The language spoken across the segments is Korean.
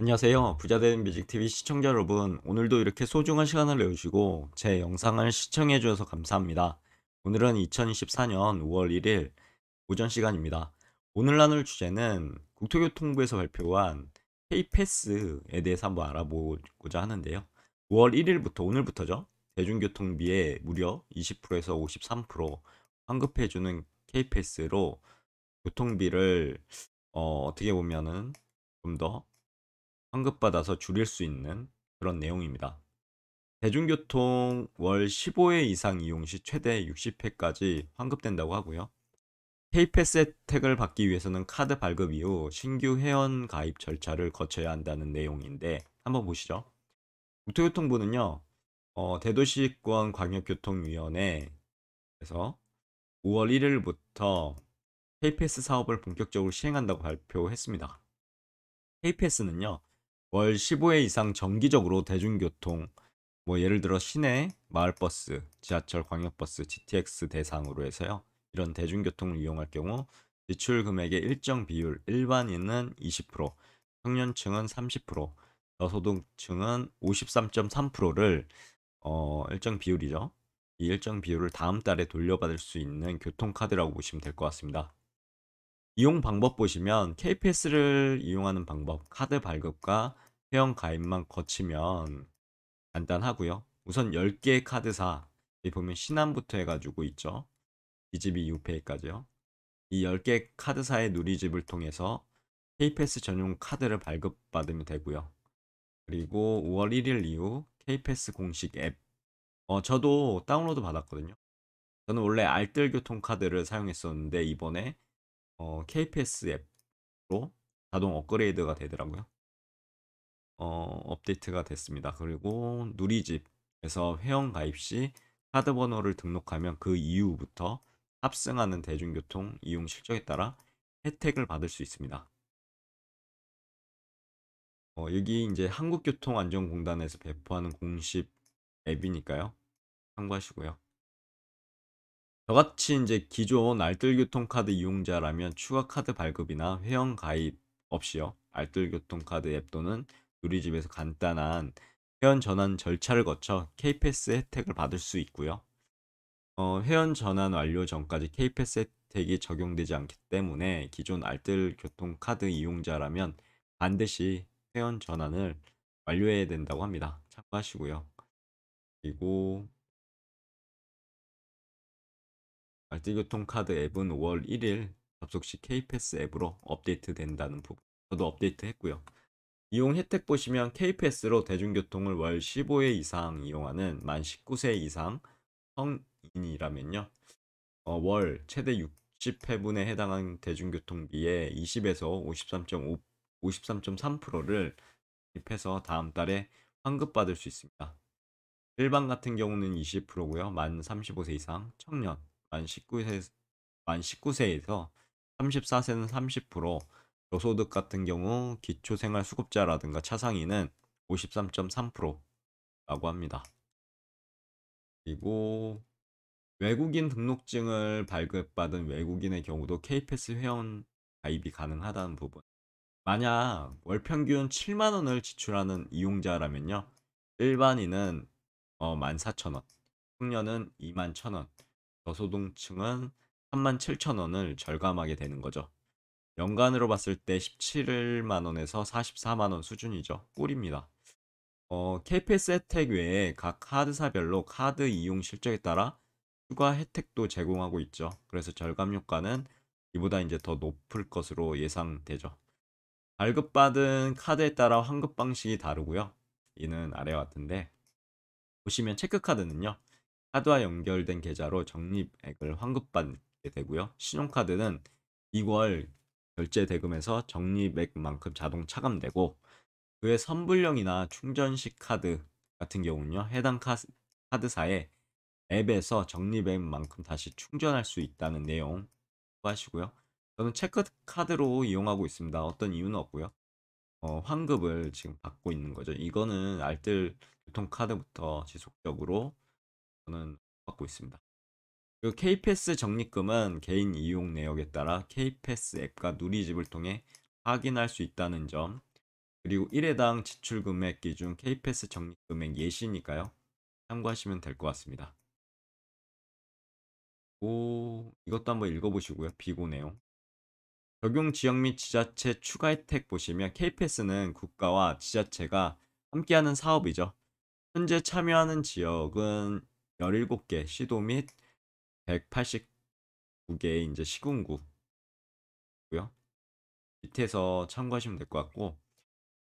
안녕하세요. 부자되는 뮤직TV 시청자 여러분 오늘도 이렇게 소중한 시간을 내주시고 제 영상을 시청해주셔서 감사합니다. 오늘은 2024년 5월 1일 오전 시간입니다. 오늘 나눌 주제는 국토교통부에서 발표한 k 패 s 에 대해서 한번 알아보고자 하는데요. 5월 1일부터 오늘부터죠. 대중교통비에 무려 20%에서 53% 환급해주는 k 패 s 로 교통비를 어, 어떻게 보면은 좀더 환급받아서 줄일 수 있는 그런 내용입니다. 대중교통 월 15회 이상 이용 시 최대 60회까지 환급된다고 하고요. 페이패스 혜택을 받기 위해서는 카드 발급 이후 신규 회원 가입 절차를 거쳐야 한다는 내용인데 한번 보시죠. 국토교통부는요. 어, 대도시권 광역교통위원회에서 5월 1일부터 KPS 사업을 본격적으로 시행한다고 발표했습니다. KPS는요, 월 15회 이상 정기적으로 대중교통, 뭐 예를 들어 시내 마을버스, 지하철, 광역버스, GTX 대상으로 해서요. 이런 대중교통을 이용할 경우 지출 금액의 일정 비율, 일반인은 20%, 청년층은 30%, 저소득층은 53.3%를 어, 일정 비율이죠. 이 일정 비율을 다음 달에 돌려받을 수 있는 교통카드라고 보시면 될 것 같습니다. 이용 방법 보시면 KPS를 이용하는 방법, 카드 발급과 회원 가입만 거치면 간단하고요. 우선 10개의 카드사, 여기 보면 신한부터 해가지고 있죠. 이집이 유페이까지요. 이 10개 카드사의 누리집을 통해서 KPS 전용 카드를 발급받으면 되고요. 그리고 5월 1일 이후 KPS 공식 앱. 어, 저도 다운로드 받았거든요. 저는 원래 알뜰교통카드를 사용했었는데 이번에 어, KPS 앱으로 자동 업그레이드가 되더라고요. 어, 업데이트가 됐습니다. 그리고 누리집에서 회원 가입 시 카드 번호를 등록하면 그 이후부터 탑승하는 대중교통 이용 실적에 따라 혜택을 받을 수 있습니다. 어, 여기 이제 한국교통안전공단에서 배포하는 공식 앱이니까요. 참고하시고요. 저같이 이제 기존 알뜰교통카드 이용자라면 추가 카드 발급이나 회원 가입 없이요. 알뜰교통카드 앱 또는 우리집에서 간단한 회원 전환 절차를 거쳐 K패스 혜택을 받을 수 있고요. 어, 회원 전환 완료 전까지 K패스 혜택이 적용되지 않기 때문에 기존 알뜰교통카드 이용자라면 반드시 회원 전환을 완료해야 된다고 합니다. 참고하시고요. 그리고 말띠교통카드 앱은 5월 1일 접속시 KPS 앱으로 업데이트 된다는 부분 저도 업데이트 했고요. 이용 혜택 보시면 KPS로 대중교통을 월 15회 이상 이용하는 만 19세 이상 성인이라면요. 어, 월 최대 60회분에 해당한 대중교통비의 20에서 53.5, 53.3%를 입해서 다음 달에 환급받을 수 있습니다. 일반 같은 경우는 20%고요. 만 35세 이상 청년 만 19세, 만 19세에서 34세는 30%, 저소득 같은 경우 기초생활수급자라든가 차상위는 53.3%라고 합니다. 그리고 외국인 등록증을 발급받은 외국인의 경우도 k p s 회원 가입이 가능하다는 부분. 만약 월 평균 7만 원을 지출하는 이용자라면요. 일반인은 어, 14,000원, 청년은 2 1,000원, 저소득층은 37,000원을 절감하게 되는 거죠. 연간으로 봤을 때 17만원에서 44만원 수준이죠. 꿀입니다. 어, KPS 혜택 외에 각 카드사별로 카드 이용 실적에 따라 추가 혜택도 제공하고 있죠. 그래서 절감 효과는 이보다 이제 더 높을 것으로 예상되죠. 발급받은 카드에 따라 환급 방식이 다르고요. 이는 아래와 같은데 보시면 체크카드는요. 카드와 연결된 계좌로 적립액을 환급받게 되고요. 신용카드는 2월 결제 대금에서 적립액만큼 자동 차감되고 그의 선불령이나 충전식 카드 같은 경우는요. 해당 카드사의 앱에서 적립액만큼 다시 충전할 수 있다는 내용 하시고요. 저는 체크카드로 이용하고 있습니다. 어떤 이유는 없고요. 어, 환급을 지금 받고 있는 거죠. 이거는 알뜰 교통카드부터 지속적으로 저는 받고 있습니다. 그 K패스 적립금은 개인 이용 내역에 따라 K패스 앱과 누리집을 통해 확인할 수 있다는 점 그리고 1회당 지출 금액 기준 K패스 적립 금액 예시니까요. 참고하시면 될 것 같습니다. 오, 이것도 한번 읽어보시고요. 비고 내용. 적용 지역 및 지자체 추가 혜택 보시면 K패스는 국가와 지자체가 함께하는 사업이죠. 현재 참여하는 지역은 17개 시도 및 189개의 이제 시군구고요. 밑에서 참고하시면 될 것 같고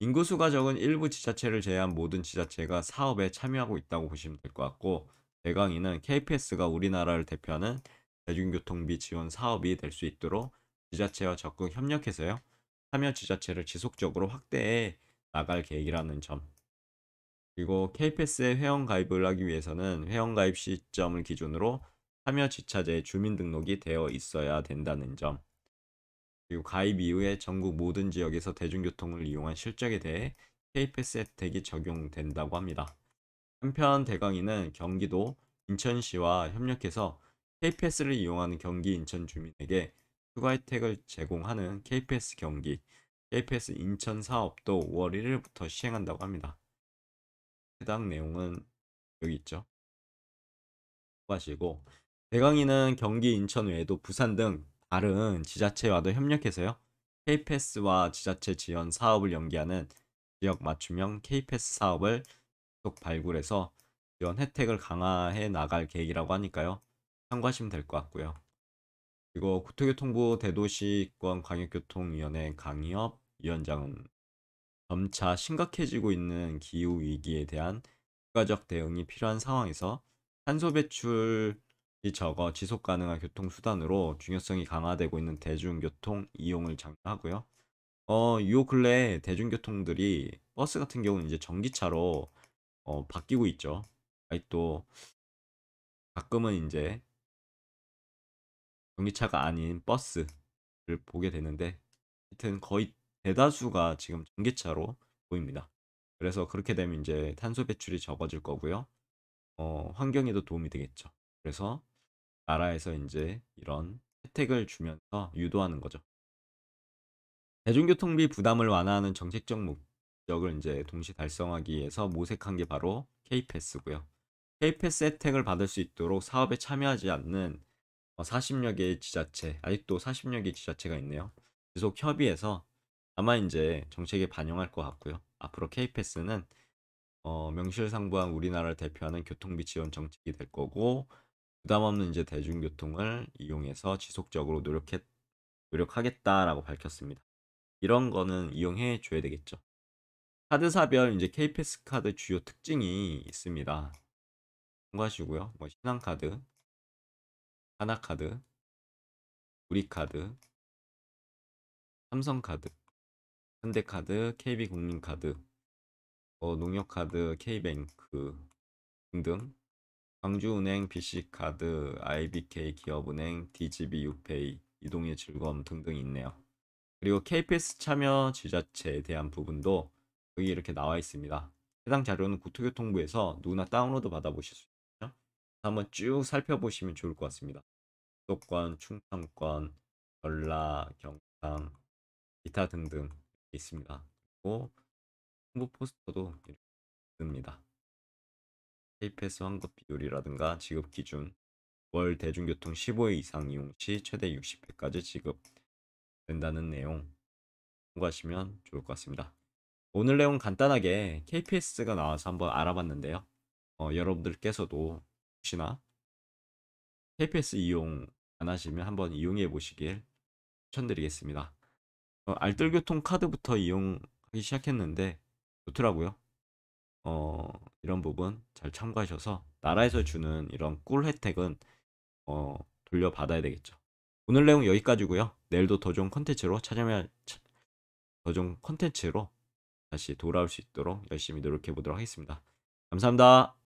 인구수가 적은 일부 지자체를 제외한 모든 지자체가 사업에 참여하고 있다고 보시면 될 것 같고 대강의는 KPS가 우리나라를 대표하는 대중교통비 지원 사업이 될 수 있도록 지자체와 적극 협력해서요. 참여 지자체를 지속적으로 확대해 나갈 계획이라는 점 그리고 k p s 에 회원 가입을 하기 위해서는 회원 가입 시점을 기준으로 참여 지차제 주민 등록이 되어 있어야 된다는 점. 그리고 가입 이후에 전국 모든 지역에서 대중교통을 이용한 실적에 대해 KPS 혜택이 적용된다고 합니다. 한편 대강이는 경기도, 인천시와 협력해서 KPS를 이용하는 경기 인천 주민에게 추가 혜택을 제공하는 KPS 경기, KPS 인천 사업도 5월 1일부터 시행한다고 합니다. 해당 내용은 여기 있죠. 하시고 대강이는 경기 인천 외에도 부산 등 다른 지자체와도 협력해서요. K패스와 지자체 지원 사업을 연계하는 지역 맞춤형 K패스 사업을 계속 발굴해서 지원 혜택을 강화해 나갈 계획이라고 하니까요. 참고하시면 될 것 같고요. 그리고 국토교통부 대도시권 광역교통위원회 강희업 위원장은 점차 심각해지고 있는 기후 위기에 대한 국가적 대응이 필요한 상황에서 탄소 배출이 적어 지속 가능한 교통 수단으로 중요성이 강화되고 있는 대중교통 이용을 장려하고요. 어, 요 근래 대중교통들이 버스 같은 경우는 이제 전기차로 어, 바뀌고 있죠. 아직도 가끔은 이제 전기차가 아닌 버스를 보게 되는데 하여튼 거의 대다수가 지금 전기차로 보입니다. 그래서 그렇게 되면 이제 탄소 배출이 적어질 거고요. 어, 환경에도 도움이 되겠죠. 그래서 나라에서 이제 이런 혜택을 주면서 유도하는 거죠. 대중교통비 부담을 완화하는 정책적 목적을 이제 동시 달성하기 위해서 모색한 게 바로 K-패스고요. K-패스 혜택을 받을 수 있도록 사업에 참여하지 않는 40여 어, 개의 지자체, 아직도 40여 개의 지자체가 있네요. 계속 협의해서 아마 이제 정책에 반영할 것 같고요. 앞으로 k p s 는 어, 명실상부한 우리나라를 대표하는 교통비 지원 정책이 될 거고 부담 없는 이제 대중교통을 이용해서 지속적으로 노력해 노력하겠다라고 밝혔습니다. 이런 거는 이용해 줘야 되겠죠. 카드사별 이제 k p s 카드 주요 특징이 있습니다. 참고하시고요. 뭐 신한카드, 하나카드, 우리카드, 삼성카드, 현대카드, KB국민카드, 어, 농협카드, K뱅크 등등 광주은행, BC카드, IBK 기업은행, DGB 유페이, 이동의 즐거움 등등 있네요. 그리고 KPS 참여 지자체에 대한 부분도 여기 이렇게 나와 있습니다. 해당 자료는 국토교통부에서 누구나 다운로드 받아보실 수있죠 한번 쭉 살펴보시면 좋을 것 같습니다. 수도권, 충청권, 전라, 경상, 기타 등등 있습니다. 그리고 홍보 포스터도 이렇게 뜹니다. KPS 환급 비율이라든가 지급 기준, 월 대중교통 15회 이상 이용 시 최대 60회까지 지급된다는 내용 참고하시면 좋을 것 같습니다. 오늘 내용 간단하게 KPS가 나와서 한번 알아봤는데요. 어, 여러분들께서도 혹시나 KPS 이용 안 하시면 한번 이용해 보시길 추천드리겠습니다. 어, 알뜰교통 카드부터 이용하기 시작했는데 좋더라고요. 어, 이런 부분 잘 참고하셔서 나라에서 주는 이런 꿀 혜택은 어, 돌려받아야 되겠죠. 오늘 내용 여기까지고요. 내일도 더 좋은 컨텐츠로 찾아면 더 좋은 컨텐츠로 다시 돌아올 수 있도록 열심히 노력해 보도록 하겠습니다. 감사합니다.